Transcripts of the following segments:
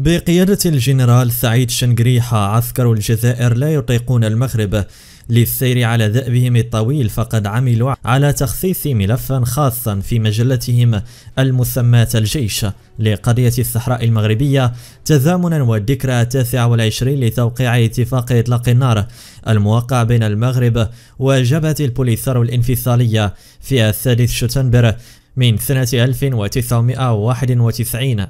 بقيادة الجنرال سعيد شنقريحة عسكر الجزائر لا يطيقون المغرب للسير على ذئبهم الطويل فقد عملوا على تخصيص ملفا خاصا في مجلتهم المسماة الجيش لقضية الصحراء المغربية تزامنا والذكرى التاسعة والعشرين لتوقيع اتفاق إطلاق النار الموقع بين المغرب وجبهة البوليساريو الانفصالية في السادس شتنبر من سنة 1991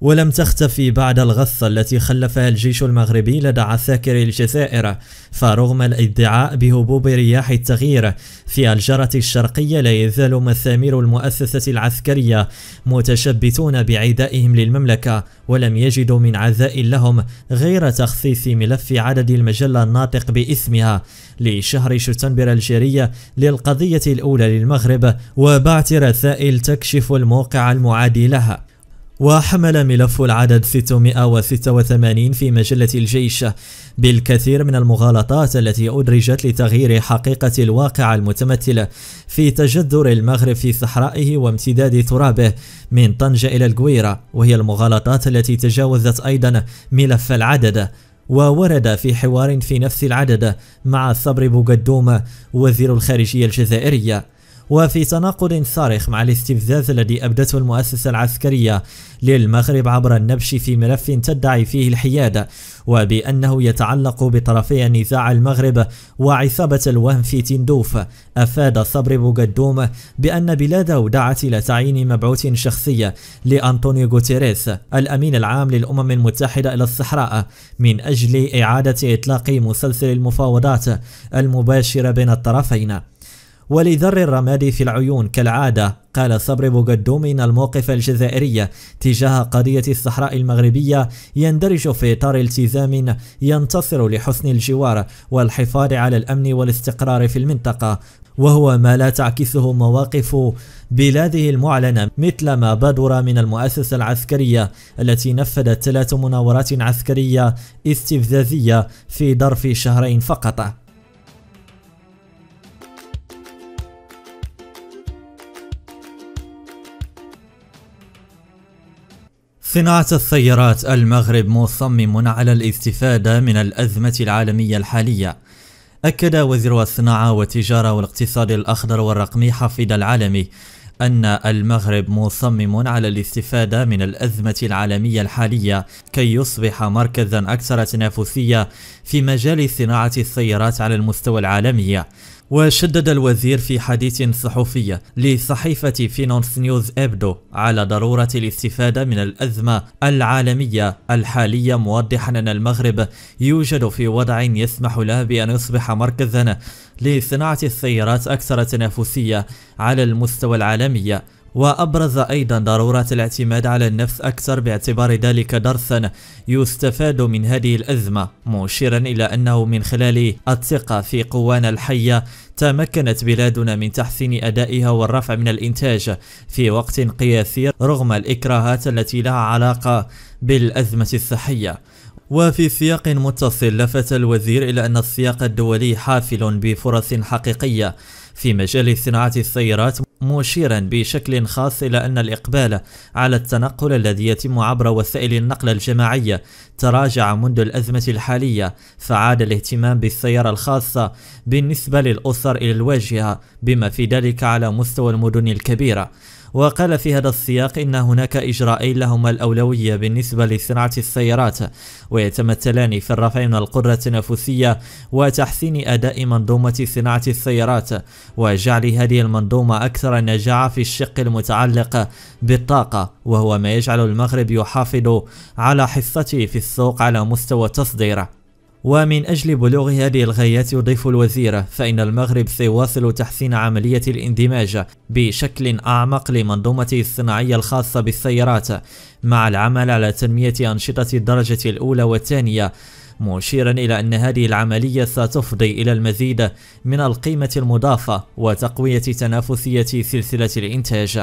ولم تختفي بعد الغثة التي خلفها الجيش المغربي لدى عساكر الجزائر فرغم الادعاء بهبوب رياح التغيير في الجرة الشرقية لا يزال مثامير المؤسسة العسكرية متشبتون بعدائهم للمملكة ولم يجدوا من عزاء لهم غير تخصيص ملف عدد المجلة الناطق باسمها لشهر شتنبر الجارية للقضية الأولى للمغرب وبعث رسائل تكشف الموقع المعادي لها وحمل ملف العدد 686 في مجلة الجيش بالكثير من المغالطات التي أدرجت لتغيير حقيقة الواقع المتمثلة في تجذر المغرب في صحرائه وامتداد ترابه من طنجة إلى القويرة وهي المغالطات التي تجاوزت أيضا ملف العدد وورد في حوار في نفس العدد مع صبري بوغدوم وزير الخارجية الجزائرية وفي تناقض صارخ مع الاستفزاز الذي أبدته المؤسسة العسكرية للمغرب عبر النبش في ملف تدعي فيه الحياد وبأنه يتعلق بطرفي نزاع المغرب وعصابة الوهم في تندوف أفاد صبري بوغدوم بأن بلاده دعت إلى تعيين مبعوث شخصي لأنطونيو غوتيريس الأمين العام للأمم المتحدة إلى الصحراء من أجل إعادة إطلاق مسلسل المفاوضات المباشرة بين الطرفين ولذر الرماد في العيون كالعادة قال صبري بوغدو من الموقف الجزائري تجاه قضية الصحراء المغربية يندرج في إطار التزام ينتصر لحسن الجوار والحفاظ على الأمن والاستقرار في المنطقة وهو ما لا تعكسه مواقف بلاده المعلنة مثل ما بدر من المؤسسة العسكرية التي نفذت ثلاث مناورات عسكرية استفزازية في ظرف شهرين فقط صناعة السيارات المغرب مصمم على الاستفادة من الأزمة العالمية الحالية أكد وزير الصناعة والتجارة والاقتصاد الأخضر والرقمي حفيد العالمي أن المغرب مصمم على الاستفادة من الأزمة العالمية الحالية كي يصبح مركزا أكثر تنافسية في مجال صناعة السيارات على المستوى العالمي وشدد الوزير في حديث صحفي لصحيفة فينانس نيوز إبدو على ضرورة الاستفادة من الأزمة العالمية الحالية موضحا أن المغرب يوجد في وضع يسمح له بأن يصبح مركزا لصناعة السيارات أكثر تنافسية على المستوى العالمي وأبرز أيضا ضرورة الاعتماد على النفس أكثر باعتبار ذلك درسا يستفاد من هذه الأزمة مشيرا إلى أنه من خلال الثقة في قوانا الحية تمكنت بلادنا من تحسين أدائها والرفع من الإنتاج في وقت قياسي رغم الإكراهات التي لها علاقة بالأزمة الصحية وفي سياق متصل لفت الوزير إلى أن السياق الدولي حافل بفرص حقيقية في مجال صناعة السيارات مشيرا بشكل خاص إلى أن الإقبال على التنقل الذي يتم عبر وسائل النقل الجماعية تراجع منذ الأزمة الحالية فعاد الاهتمام بالسيارة الخاصة بالنسبة للأسر إلى الواجهة بما في ذلك على مستوى المدن الكبيرة وقال في هذا السياق إن هناك إجراءين لهما الأولوية بالنسبة لصناعة السيارات ويتمثلان في الرفع من القدرة التنافسية وتحسين أداء منظومة صناعة السيارات وجعل هذه المنظومة أكثر نجاعة في الشق المتعلق بالطاقة وهو ما يجعل المغرب يحافظ على حصته في السوق على مستوى التصدير ومن أجل بلوغ هذه الغايات يضيف الوزير فإن المغرب سيواصل تحسين عملية الاندماج بشكل أعمق لمنظومته الصناعية الخاصة بالسيارات مع العمل على تنمية أنشطة الدرجة الأولى والثانية مشيرا إلى أن هذه العملية ستفضي إلى المزيد من القيمة المضافة وتقوية تنافسية سلسلة الإنتاج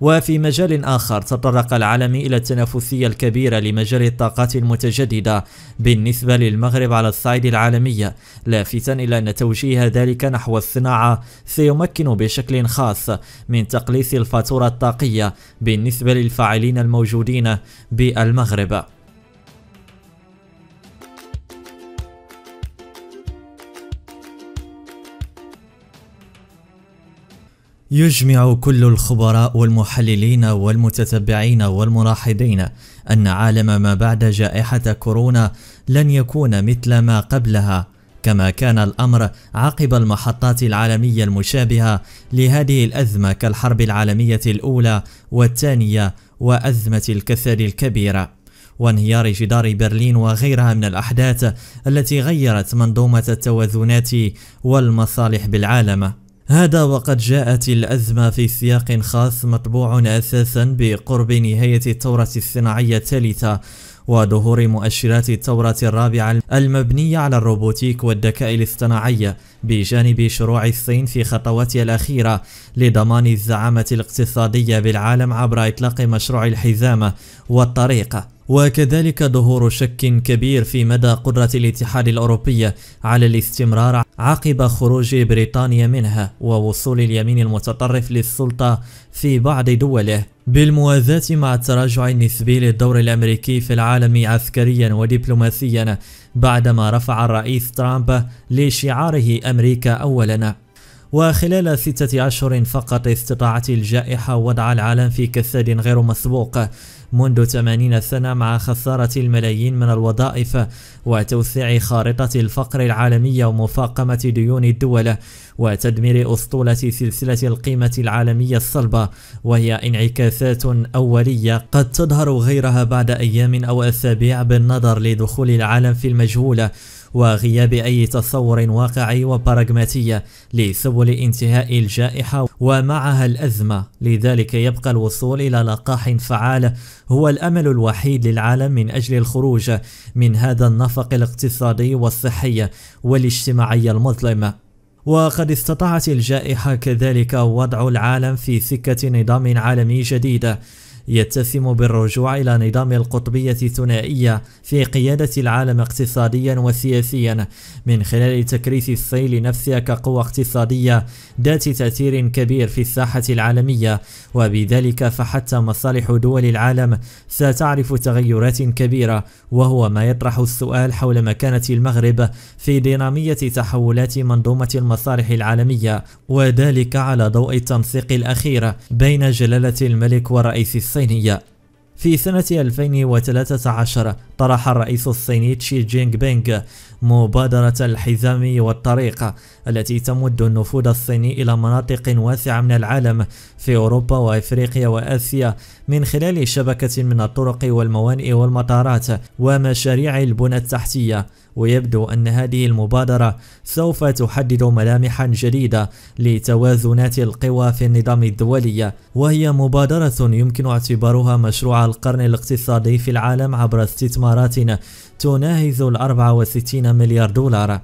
وفي مجال آخر تطرق العالم إلى التنافسية الكبيرة لمجال الطاقات المتجددة بالنسبة للمغرب على الصعيد العالمي لافتا إلى أن توجيه ذلك نحو الصناعة سيمكن بشكل خاص من تقليص الفاتورة الطاقية بالنسبة للفاعلين الموجودين بالمغرب يجمع كل الخبراء والمحللين والمتتبعين والملاحظين أن عالم ما بعد جائحة كورونا لن يكون مثل ما قبلها كما كان الأمر عقب المحطات العالمية المشابهة لهذه الأزمة كالحرب العالمية الأولى والثانية وأزمة الكسل الكبيرة وانهيار جدار برلين وغيرها من الأحداث التي غيرت منظومة التوازنات والمصالح بالعالم هذا وقد جاءت الأزمة في سياق خاص مطبوع أساسا بقرب نهاية الثورة الصناعية الثالثة وظهور مؤشرات الثورة الرابعة المبنية على الروبوتيك والذكاء الاصطناعي بجانب شروع الصين في خطواتها الأخيرة لضمان الزعامة الاقتصادية بالعالم عبر إطلاق مشروع الحزامة والطريقة وكذلك ظهور شك كبير في مدى قدرة الاتحاد الأوروبي على الاستمرار عقب خروج بريطانيا منها ووصول اليمين المتطرف للسلطة في بعض دوله بالموازاة مع التراجع النسبي للدور الأمريكي في العالم عسكريا ودبلوماسيا بعدما رفع الرئيس ترامب لشعاره أمريكا أولاً وخلال ستة أشهر فقط استطاعت الجائحة وضع العالم في كساد غير مسبوق منذ 80 سنة مع خسارة الملايين من الوظائف وتوسيع خارطة الفقر العالمية ومفاقمة ديون الدول وتدمير أسطولة سلسلة القيمة العالمية الصلبة وهي انعكاسات أولية قد تظهر غيرها بعد أيام أو أسابيع بالنظر لدخول العالم في المجهولة وغياب أي تصور واقعي وبراغماتي لسبل انتهاء الجائحة ومعها الأزمة لذلك يبقى الوصول إلى لقاح فعال هو الأمل الوحيد للعالم من أجل الخروج من هذا النفق الاقتصادي والصحي والاجتماعي المظلم وقد استطاعت الجائحة كذلك وضع العالم في سكة نظام عالمي جديد يتسم بالرجوع إلى نظام القطبية الثنائية في قيادة العالم اقتصاديا وسياسيا من خلال تكريس الصين نفسها كقوة اقتصادية ذات تأثير كبير في الساحة العالمية وبذلك فحتى مصالح دول العالم ستعرف تغيرات كبيرة وهو ما يطرح السؤال حول مكانة المغرب في دينامية تحولات منظومة المصالح العالمية وذلك على ضوء التنسيق الأخير بين جلالة الملك ورئيس الصين الصينية في سنة 2013 طرح الرئيس الصيني تشي جينغ بينغ مبادرة الحزام والطريق التي تمد النفوذ الصيني إلى مناطق واسعة من العالم في أوروبا وأفريقيا وآسيا من خلال شبكة من الطرق والموانئ والمطارات ومشاريع البنى التحتية ويبدو أن هذه المبادرة سوف تحدد ملامحا جديدة لتوازنات القوى في النظام الدولي وهي مبادرة يمكن اعتبارها مشروع القرن الاقتصادي في العالم عبر استثمارات تناهز ال 64 مليار دولار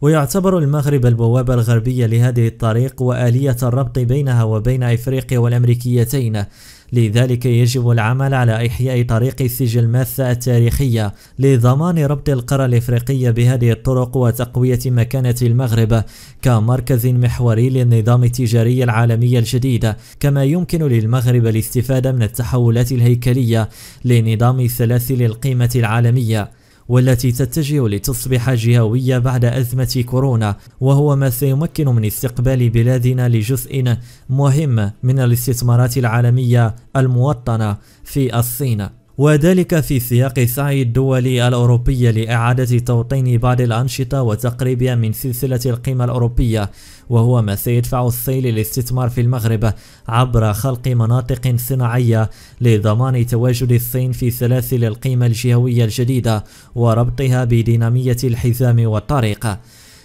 ويعتبر المغرب البوابة الغربية لهذه الطريق وآلية الربط بينها وبين إفريقيا والأمريكيتين لذلك يجب العمل على إحياء طريق السجل الماثة التاريخية لضمان ربط القرى الإفريقية بهذه الطرق وتقوية مكانة المغرب كمركز محوري للنظام التجاري العالمي الجديد كما يمكن للمغرب الاستفادة من التحولات الهيكلية لنظام سلاسل القيمة العالمية والتي تتجه لتصبح جهوية بعد أزمة كورونا وهو ما سيمكن من استقبال بلادنا لجزء مهم من الاستثمارات العالمية الموطنة في الصين وذلك في سياق السعي الدولي الأوروبي لإعادة توطين بعض الأنشطة وتقريبها من سلسلة القيمة الأوروبية وهو ما سيدفع السيل للاستثمار في المغرب عبر خلق مناطق صناعية لضمان تواجد الصين في سلاسل القيمة الجهوية الجديدة وربطها بدينامية الحزام والطريق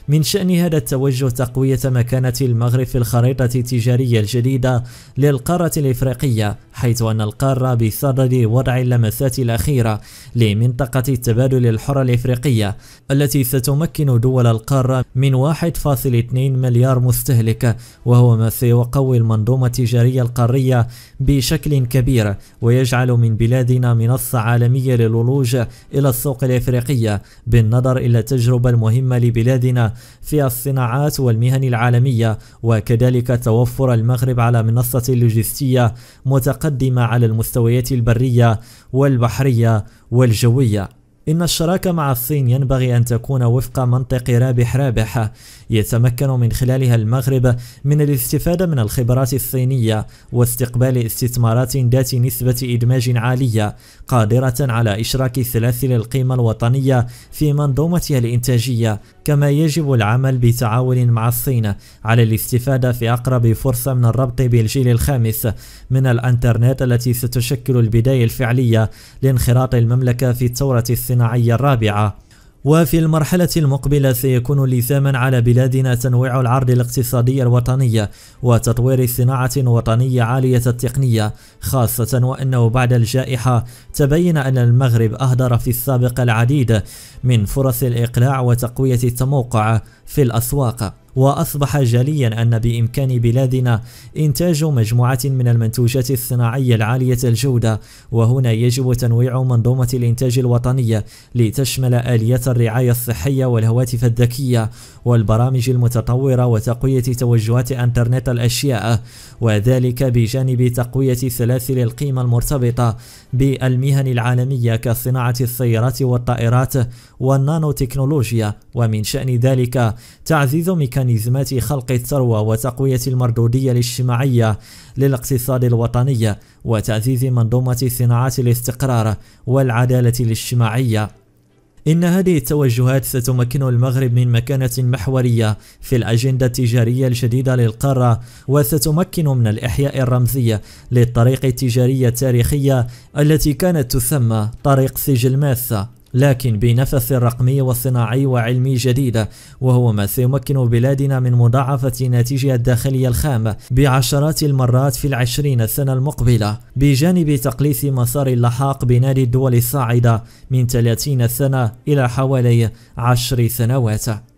من شأن هذا التوجه تقوية مكانة المغرب في الخريطة التجارية الجديدة للقارة الإفريقية حيث أن القارة بصدد وضع اللمسات الأخيرة لمنطقة التبادل الحر الإفريقية التي ستمكن دول القارة من 1.2 مليار مستهلك وهو ما سيقوي المنظومة التجارية القارية بشكل كبير ويجعل من بلادنا منصة عالمية للولوج إلى السوق الإفريقية بالنظر إلى التجربة المهمة لبلادنا في الصناعات والمهن العالمية وكذلك توفر المغرب على منصة لوجستية متقدمة المتقدمة على المستويات البرية والبحرية والجوية إن الشراكة مع الصين ينبغي أن تكون وفق منطق رابح رابح يتمكن من خلالها المغرب من الاستفادة من الخبرات الصينية واستقبال استثمارات ذات نسبة إدماج عالية قادرة على إشراك سلاسل القيمة الوطنية في منظومتها الإنتاجية كما يجب العمل بتعاون مع الصين على الاستفادة في أقرب فرصة من الربط بالجيل الخامس من الأنترنت التي ستشكل البداية الفعلية لانخراط المملكة في الثورة الصينية الصناعية الرابعة وفي المرحلة المقبلة سيكون لثاما على بلادنا تنويع العرض الاقتصادي الوطني وتطوير صناعة وطنية عالية التقنية خاصة وأنه بعد الجائحة تبين أن المغرب أهدر في السابق العديد من فرص الإقلاع وتقوية التموقع في الأسواق وأصبح جليا أن بإمكان بلادنا إنتاج مجموعة من المنتوجات الصناعية العالية الجودة وهنا يجب تنويع منظومة الإنتاج الوطنية لتشمل آلية الرعاية الصحية والهواتف الذكية والبرامج المتطورة وتقوية توجهات أنترنت الأشياء وذلك بجانب تقوية سلاسل القيمة المرتبطة بالمهن العالمية كصناعة السيارات والطائرات والنانو تكنولوجيا ومن شأن ذلك تعزيز ميكانيزمات خلق الثروة وتقوية المردودية الاجتماعية للاقتصاد الوطني وتعزيز منظومة صناعات الاستقرار والعدالة الاجتماعية إن هذه التوجهات ستمكن المغرب من مكانة محورية في الأجندة التجارية الجديدة للقارة وستمكن من الإحياء الرمزي للطريق التجارية التاريخية التي كانت تسمى طريق سجل ماسة لكن بنفس رقمي وصناعي وعلمي جديدة وهو ما سيمكن بلادنا من مضاعفة ناتجها الداخلي الخام بعشرات المرات في العشرين سنة المقبلة بجانب تقليص مسار اللحاق بنادي الدول الصاعدة من 30 سنة إلى حوالي عشر سنوات